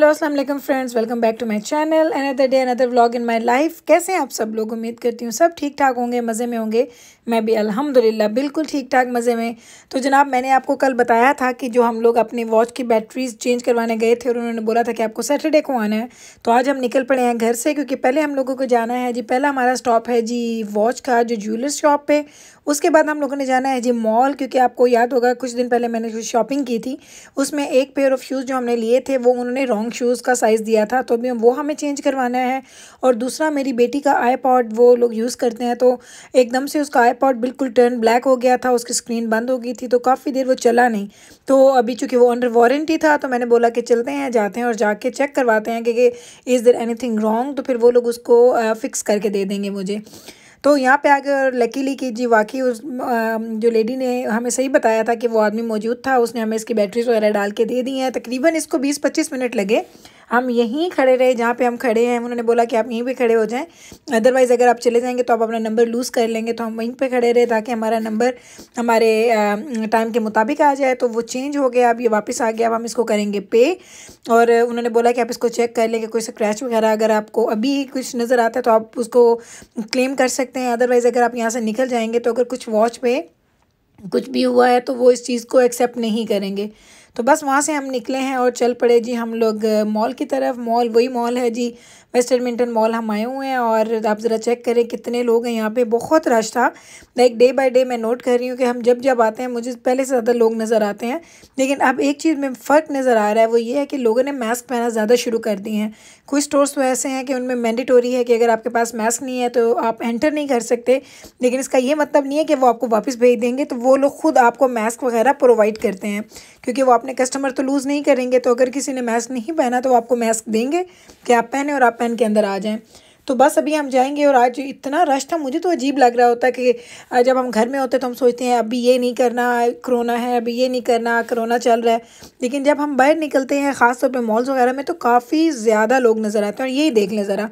hello अस्सलाम वालेकुम friends welcome back to my channel another day another vlog in my life कैसे हैं आप सब लोग उम्मीद करती हूँ सब ठीक ठाक होंगे मज़े में होंगे मैं भी अल्हम्दुलिल्लाह बिल्कुल ठीक ठाक मज़े में तो जनाब मैंने आपको कल बताया था कि जो हम लोग अपने वॉच की बैटरीज चेंज करवाने गए थे और उन्होंने बोला था कि आपको सैटरडे को आना है तो आज हम निकल पड़े हैं घर से क्योंकि पहले हम लोगों को जाना है जी पहला हमारा स्टॉप है जी वॉच का जो ज्वेलर शॉप पे उसके बाद हम लोगों ने जाना है जी मॉल क्योंकि आपको याद होगा कुछ दिन पहले मैंने जो शॉपिंग की थी उसमें एक पेयर ऑफ शूज़ जो हमने लिए थे वो उन्होंने रॉन्ग लॉन्ग शूज़ का साइज़ दिया था तो वो हमें चेंज करवाना है और दूसरा मेरी बेटी का आई वो लोग यूज़ करते हैं तो एकदम से उसका आई बिल्कुल टर्न ब्लैक हो गया था उसकी स्क्रीन बंद हो गई थी तो काफ़ी देर वो चला नहीं तो अभी चूँकि वो अंडर वारंटी था तो मैंने बोला कि चलते हैं जाते हैं और जाके चेक करवाते हैं कि is there anything wrong तो फिर वो लोग उसको फ़िक्स करके दे देंगे मुझे तो यहाँ पे आकर लकीली की जी वाकई उस जो लेडी ने हमें सही बताया था कि वो आदमी मौजूद था उसने हमें इसकी बैटरीज वगैरह डाल के दे दी हैं तकरीबन इसको बीस पच्चीस मिनट लगे हम यहीं खड़े रहे जहाँ पे हम खड़े हैं उन्होंने बोला कि आप यहीं पे खड़े हो जाएं अदरवाइज़ अगर आप चले जाएंगे तो आप अपना नंबर लूज़ कर लेंगे तो हम वहीं पे खड़े रहे ताकि हमारा नंबर हमारे टाइम के मुताबिक आ जाए तो वो चेंज हो गया अब ये वापस आ गया अब हम इसको करेंगे पे और उन्होंने बोला कि आप इसको चेक कर लेंगे कोई स्क्रैच वगैरह अगर आपको अभी कुछ नज़र आता है तो आप उसको क्लेम कर सकते हैं अदरवाइज़ अगर आप यहाँ से निकल जाएंगे तो अगर कुछ वॉच पे कुछ भी हुआ है तो वो इस चीज़ को एक्सेप्ट नहीं करेंगे तो बस वहाँ से हम निकले हैं और चल पड़े जी हम लोग मॉल की तरफ मॉल वही मॉल है जी वेस्ट एडमिंटन मॉल हम आए हुए हैं और आप ज़रा चेक करें कितने लोग हैं यहाँ पे बहुत रश था लाइक डे बाय डे मैं नोट कर रही हूँ कि हम जब जब आते हैं मुझे पहले से ज़्यादा लोग नज़र आते हैं लेकिन अब एक चीज़ में फ़र्क नज़र आ रहा है वो ये है कि लोगों ने मास्क पहना ज़्यादा शुरू कर दिए हैं कुछ स्टोर्स तो ऐसे हैं कि उनमें मैंडेटोरी है कि अगर आपके पास मास्क नहीं है तो आप एंटर नहीं कर सकते लेकिन इसका ये मतलब नहीं है कि वो आपको वापस भेज देंगे तो वो लोग खुद आपको मास्क वगैरह प्रोवाइड करते हैं क्योंकि वो अपने कस्टमर तो लूज़ नहीं करेंगे तो अगर किसी ने मास्क नहीं पहना तो वो आपको मास्क देंगे कि आप पहने और आप पहन के अंदर आ जाएँ तो बस अभी हम जाएंगे और आज इतना रश था मुझे तो अजीब लग रहा होता है कि जब हम घर में होते तो हम सोचते हैं अभी ये नहीं करना कोरोना है अभी ये नहीं करना कोरोना चल रहा है लेकिन जब हम बाहर निकलते हैं ख़ासतौर पर मॉल्स वगैरह में तो काफ़ी ज़्यादा लोग नज़र आते हैं और यही देख लें ज़रा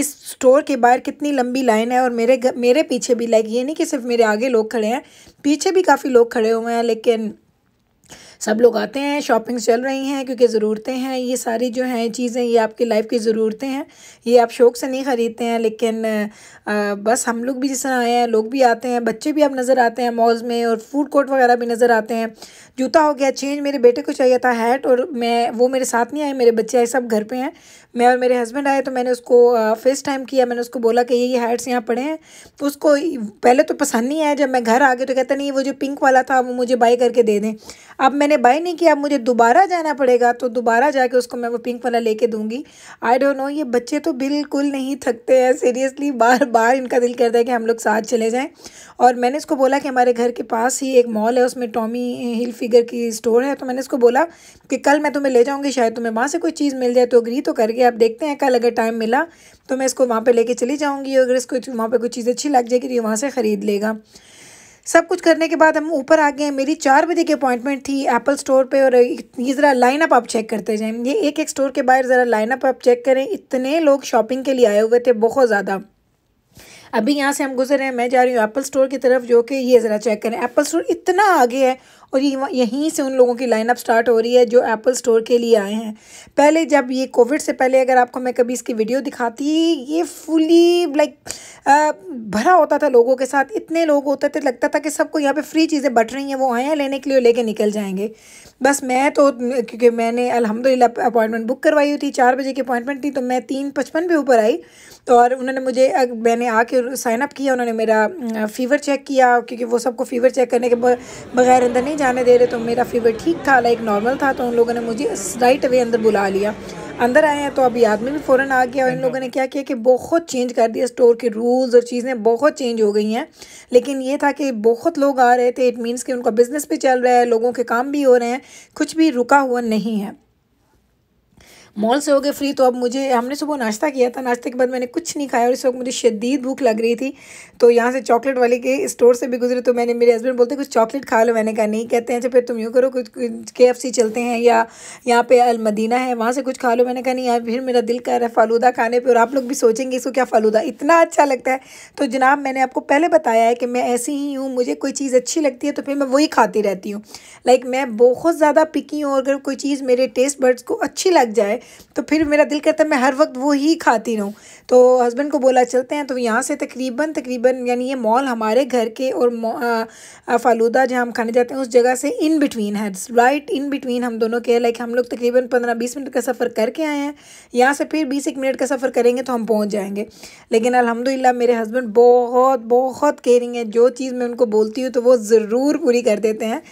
इस स्टोर के बाहर कितनी लंबी लाइन है और मेरे मेरे पीछे भी लाइक ये नहीं कि सिर्फ मेरे आगे लोग खड़े हैं पीछे भी काफ़ी लोग खड़े हुए हैं लेकिन सब लोग आते हैं शॉपिंग चल रही हैं क्योंकि ज़रूरतें हैं ये सारी जो हैं चीज़ें ये आपकी लाइफ की ज़रूरतें हैं ये आप शौक से नहीं ख़रीदते हैं लेकिन आ, बस हम लोग भी जिस तरह आए हैं लोग भी आते हैं बच्चे भी अब नज़र आते हैं मॉल्स में और फूड कोर्ट वगैरह भी नज़र आते हैं जूता हो गया चेंज मेरे बेटे को चाहिए था हैट और मैं वो मेरे साथ नहीं आए मेरे बच्चे आए सब घर पर हैं मैं और मेरे हस्बैंड आए तो मैंने उसको फेस टाइम किया मैंने उसको बोला कि ये ये हैड्स यहाँ पड़े हैं तो उसको पहले तो पसंद नहीं आया जब मैं घर आ गई तो कहता नहीं वो जो पिंक वाला था वो मुझे बाई करके दे दें अब मैंने मैंने बाई नहीं किया मुझे दोबारा जाना पड़ेगा तो दोबारा जाके उसको मैं वो पिंक वाला लेके दूंगी आई डोंट नो ये बच्चे तो बिल्कुल नहीं थकते हैं सीरियसली बार बार इनका दिल करता है कि हम लोग साथ चले जाएँ और मैंने इसको बोला कि हमारे घर के पास ही एक मॉल है उसमें टॉमी हिल फिगर की स्टोर है तो मैंने इसको बोला कि कल मैं तुम्हें ले जाऊँगी शायद तुम्हें वहाँ से कोई चीज़ मिल जाए तो अग्री तो करके आप देखते हैं कल अगर टाइम मिला तो मैं इसको वहाँ पर लेके चली जाऊँगी अगर इसको वहाँ पर कोई चीज़ अच्छी लग जाएगी तो ये वहाँ से ख़रीद लेगा सब कुछ करने के बाद हम ऊपर आ गए मेरी चार बजे की अपॉइंटमेंट थी एप्पल स्टोर पे और ये ज़रा लाइनअप आप चेक करते जाएं ये एक एक स्टोर के बाहर ज़रा लाइनअप आप चेक करें इतने लोग शॉपिंग के लिए आए हुए थे बहुत ज़्यादा अभी यहाँ से हम गुजर रहे हैं मैं जा रही हूँ एप्पल स्टोर की तरफ जो कि ये ज़रा चेक करें एप्पल स्टोर इतना आगे है और ये यहीं से उन लोगों की लाइनअप स्टार्ट हो रही है जो एप्पल स्टोर के लिए आए हैं पहले जब ये कोविड से पहले अगर आपको मैं कभी इसकी वीडियो दिखाती ये फुली लाइक भरा होता था लोगों के साथ इतने लोग होते थे लगता था कि सबको यहाँ पे फ्री चीज़ें बट रही हैं वो आए हैं लेने के लिए लेके निकल जाएंगे बस मैं तो क्योंकि मैंने अलहमदिल्ला अपॉइंटमेंट बुक करवाई हुई थी चार बजे की अपॉइंटमेंट थी तो मैं तीन पचपन पे ऊपर आई तो और उन्होंने मुझे मैंने आके साइनअप किया उन्होंने मेरा फ़ीवर चेक किया क्योंकि वो सबको फ़ीवर चेक करने के बगैर अंदर नहीं जाने दे रहे तो मेरा फीवर ठीक था लाइक नॉर्मल था तो उन लोगों ने मुझे राइट अवे अंदर बुला लिया अंदर आए हैं तो अभी आदमी भी फ़ौरन आ गया और इन लोगों ने क्या किया कि बहुत चेंज कर दिया स्टोर के रूल्स और चीज़ें बहुत चेंज हो गई हैं लेकिन ये था कि बहुत लोग आ रहे थे इट मीन्स कि उनका बिज़नेस भी चल रहा है लोगों के काम भी हो रहे हैं कुछ भी रुका हुआ नहीं है मॉल से हो गए फ्री तो अब मुझे हमने सुबह नाश्ता किया था नाश्ते के बाद मैंने कुछ नहीं खाया और इस वक्त मुझे शदीद भूख लग रही थी तो यहाँ से चॉकलेट वाले के स्टोर से भी गुजरे तो मैंने मेरे हस्बैंड बोलते कुछ चॉकलेट खा लो मैंने कहा नहीं कहते हैं अच्छा फिर तुम यूँ करो कुछ के चलते हैं या यहाँ पे अलमदीना है वहाँ से कुछ खा लो मैंने कहा नहीं यार फिर मेरा दिल कर रहा है फालूदा खाने पर और आप लोग भी सोचेंगे इसको क्या फालूदा इतना अच्छा लगता है तो जनाब मैंने आपको पहले बताया है कि मैं ऐसी ही हूँ मुझे कोई चीज़ अच्छी लगती है तो फिर मैं वही खाती रहती हूँ लाइक मैं बहुत ज़्यादा पिकी हूँ और अगर कोई चीज़ मेरे टेस्ट बर्ड्स को अच्छी लग जाए तो फिर मेरा दिल करता है मैं हर वक्त वो ही खाती रहूँ तो हस्बैंड को बोला चलते हैं तो यहाँ से तकरीबन तकरीबन यानी ये मॉल हमारे घर के और फालूदा जहाँ हम खाने जाते हैं उस जगह से इन बिटवीन है राइट इन बिटवीन हम दोनों के लाइक हम लोग तकरीबन पंद्रह बीस मिनट का सफ़र करके आए हैं यहाँ से फिर बीस एक मिनट का सफ़र करेंगे तो हम पहुँच जाएंगे लेकिन अलहमदिल्ला मेरे हस्बैंड बहुत बहुत केयरिंग है जो चीज़ मैं उनको बोलती हूँ तो वो ज़रूर पूरी कर देते हैं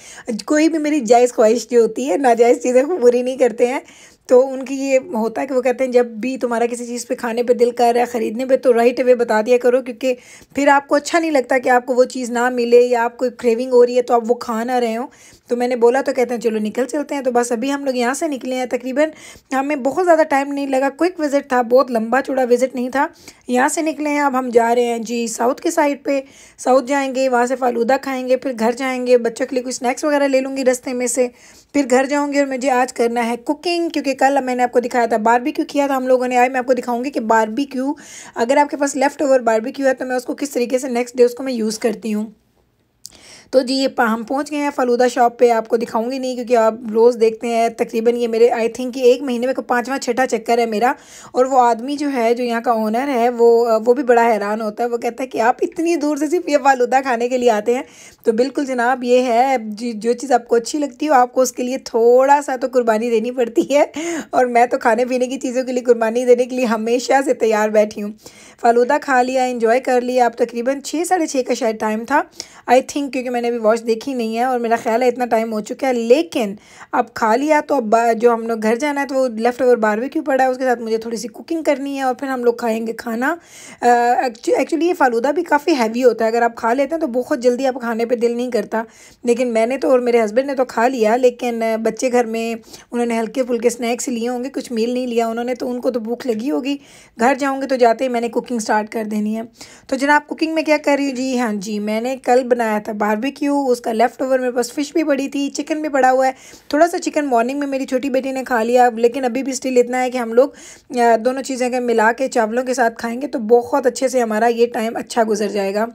कोई भी मेरी जायज़ ख्वाहिश जो होती है नाजायज़ चीज़ें वो पूरी नहीं करते हैं तो उनकी ये होता है कि वो कहते हैं जब भी तुम्हारा किसी चीज़ पे खाने पे दिल कर रहा है ख़रीदने पे तो राइट वे बता दिया करो क्योंकि फिर आपको अच्छा नहीं लगता कि आपको वो चीज़ ना मिले या आपको क्रेविंग हो रही है तो आप वो खा ना रहे हो तो मैंने बोला तो कहते हैं चलो निकल चलते हैं तो बस अभी हम लोग यहाँ से निकले हैं तकरीबन हमें बहुत ज़्यादा टाइम नहीं लगा क्विक विज़िट था बहुत लंबा चौड़ा विज़िट नहीं था यहाँ से निकले हैं अब हम जा रहे हैं जी साउथ के साइड पर साउथ जाएँगे वहाँ से फालूदा खाएँगे फिर घर जाएँगे बच्चों के लिए कुछ स्नैक्स वगैरह ले लूँगी रस्ते में से फिर घर जाऊँगी और मुझे आज करना है कुकिंग क्योंकि कल मैंने आपको दिखाया था बारबेक्यू किया था हम लोगों ने आए मैं आपको दिखाऊंगी कि बारबेक्यू अगर आपके पास लेफ़्ट ओवर बारबेक्यू है तो मैं उसको किस तरीके से नेक्स्ट डे उसको मैं यूज़ करती हूँ तो जी ये हम पहुँच गए हैं फलूदा शॉप पर आपको दिखाऊंगी नहीं क्योंकि आप रोज़ देखते हैं तकरीबन ये मेरे आई थिंक कि एक महीने में को पाँचवा छठा चक्कर है मेरा और वो आदमी जो है जो यहाँ का ओनर है वो वो भी बड़ा हैरान होता है वो कहता है कि आप इतनी दूर से सिर्फ ये फालूदा खाने के लिए आते हैं तो बिल्कुल जनाब ये है जो चीज़ आपको अच्छी लगती हो आपको उसके लिए थोड़ा सा तो कुर्बानी देनी पड़ती है और मैं तो खाने पीने की चीज़ों के लिए कुर्बानी देने के लिए हमेशा से तैयार बैठी हूँ फालूदा खा लिया इन्जॉय कर लिया आप तकरीबन छः साढ़े छः का शायद टाइम था आई थिंक क्योंकि मैंने अभी वॉच देखी नहीं है और मेरा ख्याल है इतना टाइम हो चुका है लेकिन अब खा लिया तो अब जो हम लोग घर जाना है तो वो लेफ़्ट ओवर बारबेक्यू पड़ा है उसके साथ मुझे थोड़ी सी कुकिंग करनी है और फिर हम लोग खाएँगे खाना एक्चुअली ये फालूदा भी काफ़ी हैवी होता है अगर आप खा लेते हैं तो बहुत जल्दी आप खाने पर दिल नहीं करता लेकिन मैंने तो और मेरे हस्बैंड ने तो खा लिया लेकिन बच्चे घर में उन्होंने हल्के फुल्के स्नैक्स लिए होंगे कुछ मील नहीं लिया उन्होंने तो उनको तो भूख लगी होगी घर जाऊँगे तो जाते ही मैंने कुकिंग स्टार्ट कर देनी है तो जनाब कुकिंग में क्या कर रही हूँ जी हाँ जी मैंने कल बनाया था बारबेक्यू बारबेक्यू उसका लेफ्ट ओवर मेरे पास फिश भी पड़ी थी चिकन भी पड़ा हुआ है थोड़ा सा चिकन मॉर्निंग में मेरी छोटी बेटी ने खा लिया लेकिन अभी भी स्टिल इतना है कि हम लोग दोनों चीज़ें मिला के चावलों के साथ खाएंगे तो बहुत अच्छे से हमारा ये टाइम अच्छा गुजर जाएगा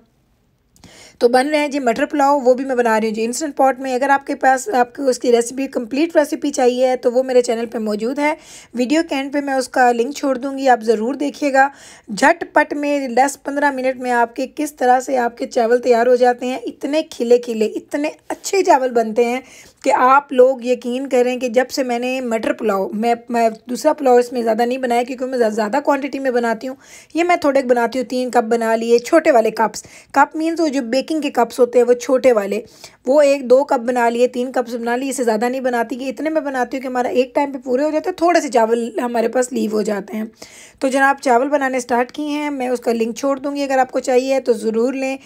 तो बन रहे हैं जी मटर पुलाव वो भी मैं बना रही हूँ जी इंस्टेंट पॉट में अगर आपके पास आपको उसकी रेसिपी कंप्लीट रेसिपी चाहिए तो वो मेरे चैनल पर मौजूद है वीडियो के एंड पे मैं उसका लिंक छोड़ दूँगी आप ज़रूर देखिएगा झटपट में दस पंद्रह मिनट में आपके किस तरह से आपके चावल तैयार हो जाते हैं इतने खिले खिले इतने अच्छे चावल बनते हैं कि आप लोग यकीन करें कि जब से मैंने मटर पुलाव मैं मैं दूसरा पुलाव इसमें ज़्यादा नहीं बनाया क्योंकि मैं ज़्यादा क्वांटिटी में बनाती हूँ ये मैं थोड़े बनाती हूँ तीन कप बना लिए छोटे वाले कप्स कप मीन्स वो जो बे बेकिंग के कप्स होते हैं वो छोटे वाले वो एक दो कप बना लिए तीन कप्स बना लिए इसे ज़्यादा नहीं बनाती कि इतने में बनाती हूँ कि हमारा एक टाइम पे पूरे हो जाते हैं थोड़े से चावल हमारे पास लीव हो जाते हैं तो जनाब चावल बनाने स्टार्ट किए हैं मैं उसका लिंक छोड़ दूँगी अगर आपको चाहिए तो ज़रूर लें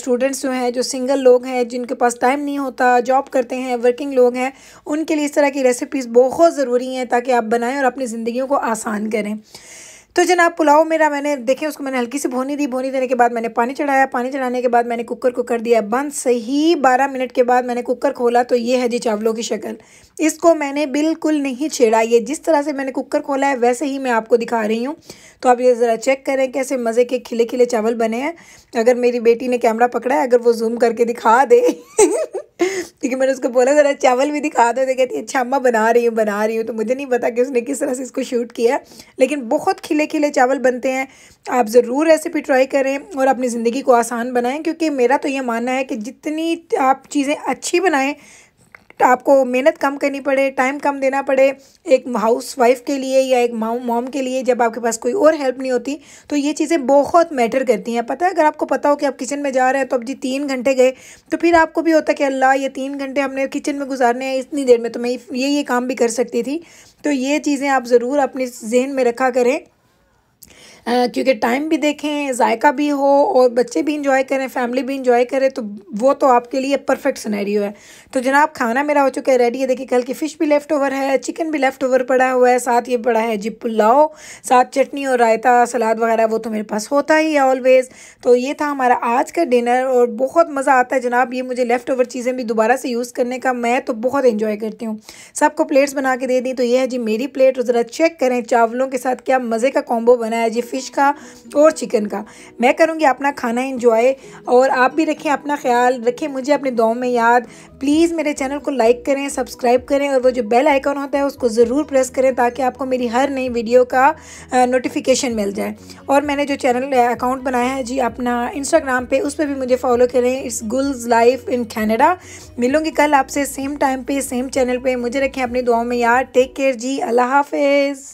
स्टूडेंट्स जो हैं जो सिंगल लोग हैं जिनके पास टाइम नहीं होता जॉब करते हैं वर्किंग लोग हैं उनके लिए इस तरह की रेसिपीज़ बहुत ज़रूरी हैं ताकि आप बनाएँ और अपनी जिंदगी को आसान करें तो जनाब पुलाव मेरा मैंने देखें उसको मैंने हल्की सी भोनी दी भोनी देने के बाद मैंने पानी चढ़ाया पानी चढ़ाने के बाद मैंने कुकर को कर दिया बंद सही बारह मिनट के बाद मैंने कुकर खोला तो ये है जी चावलों की शक्ल इसको मैंने बिल्कुल नहीं छेड़ा ये जिस तरह से मैंने कुकर खोला है वैसे ही मैं आपको दिखा रही हूँ तो आप ये ज़रा चेक करें कैसे मज़े के खिले खिले चावल बने हैं अगर मेरी बेटी ने कैमरा पकड़ा है अगर वो जूम करके दिखा दे क्योंकि मैंने उसको बोला ज़रा चावल भी दिखा दो देखे तो थी अच्छा अम्मा बना रही हूँ बना रही हूँ तो मुझे नहीं पता कि उसने किस तरह से इसको शूट किया लेकिन बहुत खिले खिले चावल बनते हैं आप ज़रूर रेसिपी ट्राई करें और अपनी ज़िंदगी को आसान बनाएं क्योंकि मेरा तो ये मानना है कि जितनी आप चीज़ें अच्छी बनाएं आपको मेहनत कम करनी पड़े टाइम कम देना पड़े एक हाउस वाइफ के लिए या एक माओ मॉम के लिए जब आपके पास कोई और हेल्प नहीं होती तो ये चीज़ें बहुत मैटर करती हैं पता है अगर आपको पता हो कि आप किचन में जा रहे हैं तो अब जी तीन घंटे गए तो फिर आपको भी होता कि अल्लाह ये तीन घंटे हमने किचन में गुजारने हैं इतनी देर में तो मैं ये ये काम भी कर सकती थी तो ये चीज़ें आप ज़रूर अपने जहन में रखा करें क्योंकि टाइम भी देखें जायका भी हो और बच्चे भी इंजॉय करें फैमिली भी इंजॉय करें तो वो तो आपके लिए परफेक्ट सिनेरियो है तो जनाब खाना मेरा हो चुका है रेडी है देखिए कल की फ़िश भी लेफ़्ट ओवर है चिकन भी लेफ़्ट ओवर पड़ा हुआ है साथ ये पड़ा है जी पुलाव साथ चटनी और रायता सलाद वगैरह वो तो मेरे पास होता ही है ऑलवेज़ तो ये था हमारा आज का डिनर और बहुत मज़ा आता है जनाब ये मुझे लेफ़्ट ओवर चीज़ें भी दोबारा से यूज़ करने का मैं तो बहुत इन्जॉय करती हूँ सबको प्लेट्स बना के दे दी तो ये है जी मेरी प्लेट ज़रा चेक करें चावलों के साथ क्या मज़े का कॉम्बो बना है जी फिश का और चिकन का मैं करूँगी अपना खाना इंजॉय और आप भी रखें अपना ख्याल रखें मुझे अपने दो में याद प्लीज़ मेरे चैनल को लाइक करें सब्सक्राइब करें और वो जो बेल आइकन होता है उसको ज़रूर प्रेस करें ताकि आपको मेरी हर नई वीडियो का नोटिफिकेशन मिल जाए और मैंने जो चैनल अकाउंट बनाया है जी अपना इंस्टाग्राम पे उस पर भी मुझे फॉलो करें it's Gul's life in Canada मिलूंगी कल आपसे सेम टाइम पे सेम चैनल पे मुझे रखें अपनी दुआओं में यार टेक केयर जी अल्लाह हाफिज़